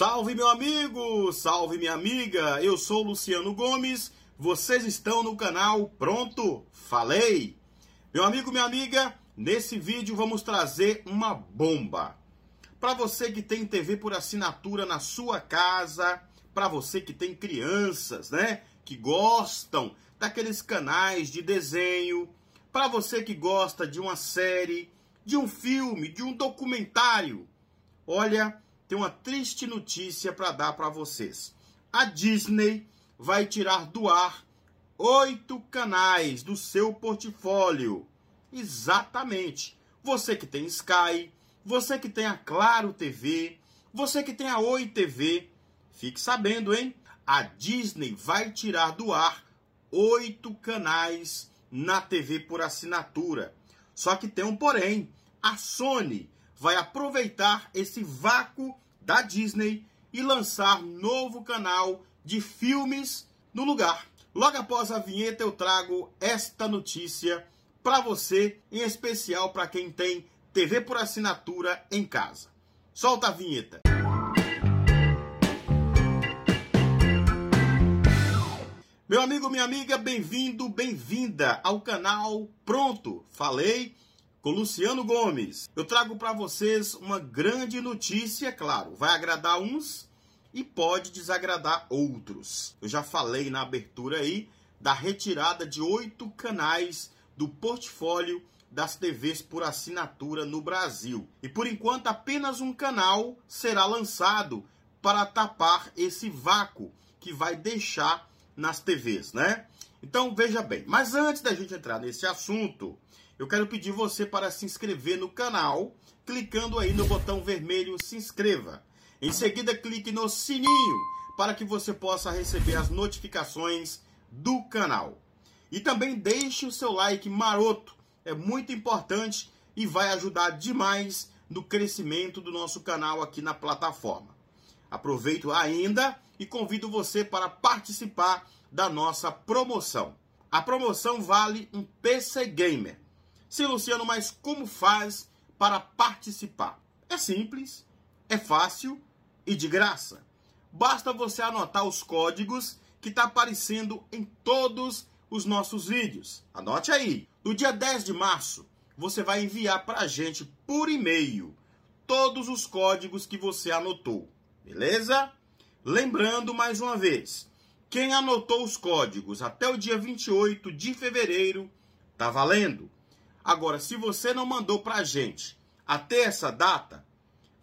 Salve meu amigo, salve minha amiga. Eu sou Luciano Gomes. Vocês estão no canal Pronto, falei. Meu amigo, minha amiga, nesse vídeo vamos trazer uma bomba. Para você que tem TV por assinatura na sua casa, para você que tem crianças, né, que gostam daqueles canais de desenho, para você que gosta de uma série, de um filme, de um documentário. Olha, tem uma triste notícia para dar para vocês. A Disney vai tirar do ar oito canais do seu portfólio. Exatamente. Você que tem Sky, você que tem a Claro TV, você que tem a Oi TV, fique sabendo, hein? A Disney vai tirar do ar oito canais na TV por assinatura. Só que tem um porém. A Sony vai aproveitar esse vácuo da Disney e lançar novo canal de filmes no lugar. Logo após a vinheta, eu trago esta notícia para você, em especial para quem tem TV por assinatura em casa. Solta a vinheta. Meu amigo, minha amiga, bem-vindo, bem-vinda ao canal Pronto. Falei com Luciano Gomes. Eu trago para vocês uma grande notícia, é claro, vai agradar uns e pode desagradar outros. Eu já falei na abertura aí da retirada de oito canais do portfólio das TVs por assinatura no Brasil. E por enquanto apenas um canal será lançado para tapar esse vácuo que vai deixar nas TVs, né? Então veja bem, mas antes da gente entrar nesse assunto, eu quero pedir você para se inscrever no canal, clicando aí no botão vermelho se inscreva. Em seguida, clique no sininho para que você possa receber as notificações do canal. E também deixe o seu like maroto, é muito importante e vai ajudar demais no crescimento do nosso canal aqui na plataforma. Aproveito ainda e convido você para participar da nossa promoção. A promoção vale um PC Gamer. Sim, Luciano, mas como faz para participar? É simples, é fácil e de graça. Basta você anotar os códigos que está aparecendo em todos os nossos vídeos. Anote aí. No dia 10 de março, você vai enviar para a gente por e-mail todos os códigos que você anotou. Beleza? Lembrando mais uma vez, quem anotou os códigos até o dia 28 de fevereiro, tá valendo. Agora, se você não mandou para a gente até essa data,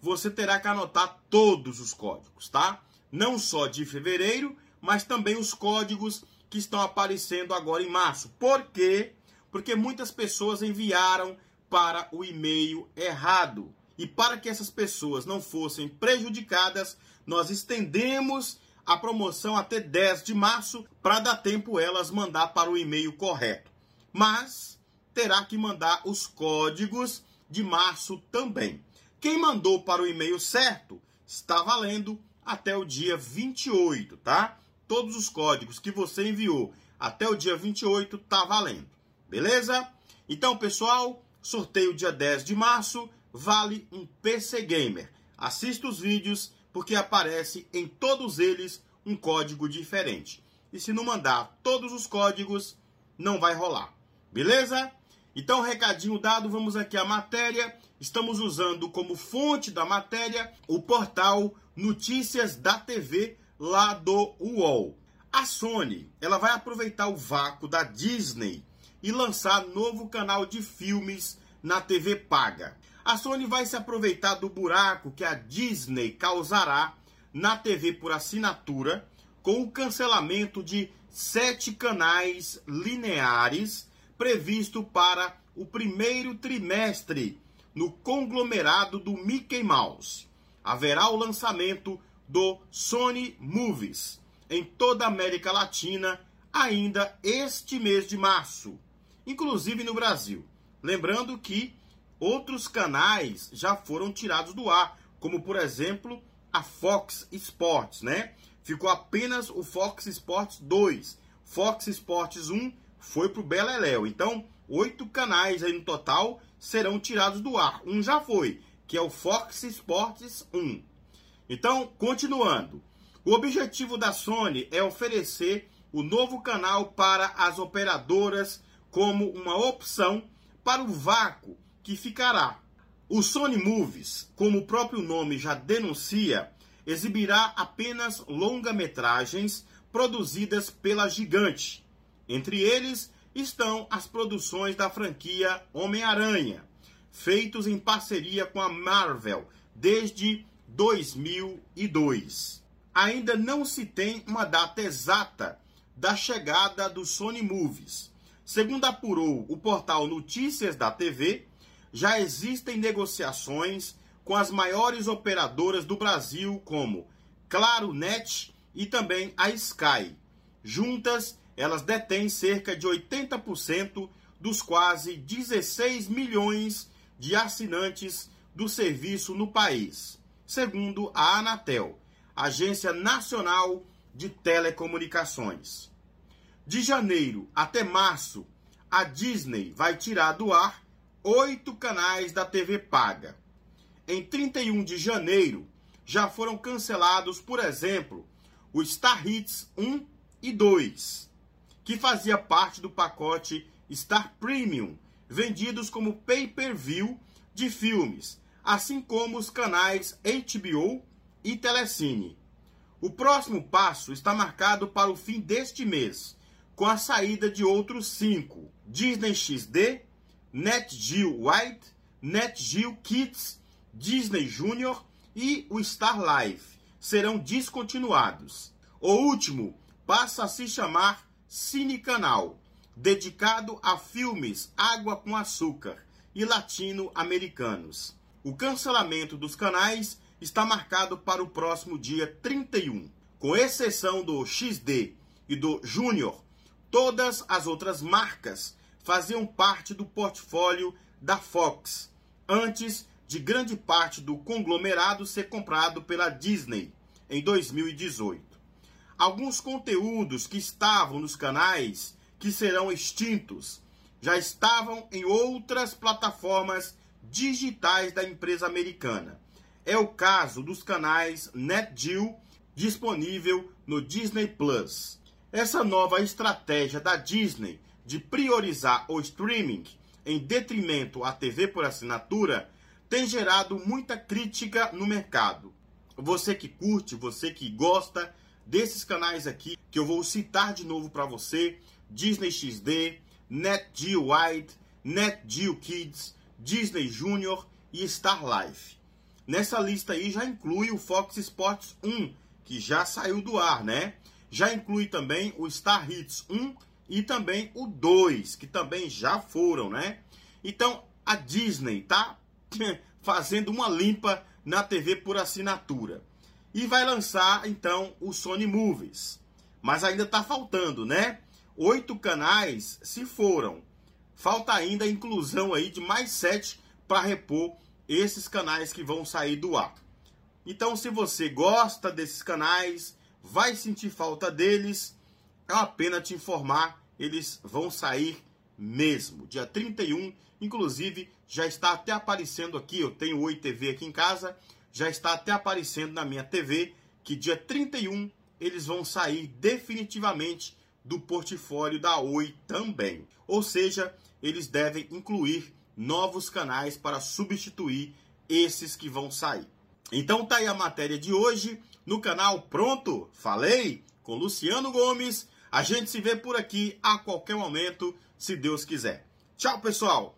você terá que anotar todos os códigos, tá? Não só de fevereiro, mas também os códigos que estão aparecendo agora em março. Por quê? Porque muitas pessoas enviaram para o e-mail errado. E para que essas pessoas não fossem prejudicadas, nós estendemos a promoção até 10 de março para dar tempo elas mandar para o e-mail correto. Mas terá que mandar os códigos de março também. Quem mandou para o e-mail certo está valendo até o dia 28, tá? Todos os códigos que você enviou até o dia 28 tá valendo. Beleza? Então, pessoal, sorteio dia 10 de março, vale um PC gamer. Assista os vídeos porque aparece em todos eles um código diferente. E se não mandar todos os códigos, não vai rolar. Beleza? Então, recadinho dado, vamos aqui à matéria. Estamos usando como fonte da matéria o portal Notícias da TV lá do UOL. A Sony, ela vai aproveitar o vácuo da Disney e lançar novo canal de filmes na TV paga. A Sony vai se aproveitar do buraco que a Disney causará na TV por assinatura com o cancelamento de sete canais lineares previsto para o primeiro trimestre no conglomerado do Mickey Mouse. Haverá o lançamento do Sony Movies em toda a América Latina ainda este mês de março, inclusive no Brasil. Lembrando que outros canais já foram tirados do ar, como por exemplo a Fox Sports, né? Ficou apenas o Fox Sports 2. Fox Sports 1 foi para o Beleléu. Então, oito canais aí no total serão tirados do ar. Um já foi, que é o Fox Sports 1. Então, continuando. O objetivo da Sony é oferecer o novo canal para as operadoras como uma opção para o vácuo que ficará. O Sony Movies, como o próprio nome já denuncia, exibirá apenas longa-metragens produzidas pela gigante, entre eles estão as produções da franquia Homem-Aranha, feitos em parceria com a Marvel desde 2002. Ainda não se tem uma data exata da chegada do Sony Movies. Segundo apurou o portal Notícias da TV, já existem negociações com as maiores operadoras do Brasil, como Claro Net e também a Sky. Juntas, elas detêm cerca de 80% dos quase 16 milhões de assinantes do serviço no país, segundo a Anatel, Agência Nacional de Telecomunicações. De janeiro até março, a Disney vai tirar do ar oito canais da TV paga. Em 31 de janeiro, já foram cancelados, por exemplo, os Star Hits 1 e 2, que fazia parte do pacote Star Premium, vendidos como pay-per-view de filmes, assim como os canais HBO e Telecine. O próximo passo está marcado para o fim deste mês, com a saída de outros cinco: Disney XD, NetGeo White, NetGeo Kids, Disney Junior e o Star Life serão descontinuados. O último passa a se chamar cinecanal, dedicado a filmes Água com Açúcar e latino-americanos. O cancelamento dos canais está marcado para o próximo dia 31. Com exceção do XD e do Júnior, todas as outras marcas faziam parte do portfólio da Fox, antes de grande parte do conglomerado ser comprado pela Disney em 2018. Alguns conteúdos que estavam nos canais que serão extintos já estavam em outras plataformas digitais da empresa americana. É o caso dos canais NetGew disponível no Disney Plus. Essa nova estratégia da Disney de priorizar o streaming em detrimento à TV por assinatura tem gerado muita crítica no mercado. Você que curte, você que gosta desses canais aqui que eu vou citar de novo para você: Disney XD, NetGeo Wide, NetGeo Kids, Disney Junior e Star Life. Nessa lista aí já inclui o Fox Sports 1, que já saiu do ar, né? Já inclui também o Star Hits 1 e também o 2, que também já foram, né? Então a Disney tá fazendo uma limpa na TV por assinatura e vai lançar então o Sony Movies. Mas ainda está faltando, né? Oito canais se foram. Falta ainda a inclusão aí de mais sete para repor esses canais que vão sair do ar. Então, se você gosta desses canais, vai sentir falta deles, é uma pena te informar, eles vão sair mesmo. Dia 31, inclusive, já está até aparecendo aqui, eu tenho o Oi TV aqui em casa, já está até aparecendo na minha TV que dia 31 eles vão sair definitivamente do portfólio da Oi também. Ou seja, eles devem incluir novos canais para substituir esses que vão sair. Então tá aí a matéria de hoje no canal Pronto, falei com Luciano Gomes. A gente se vê por aqui a qualquer momento, se Deus quiser. Tchau, pessoal.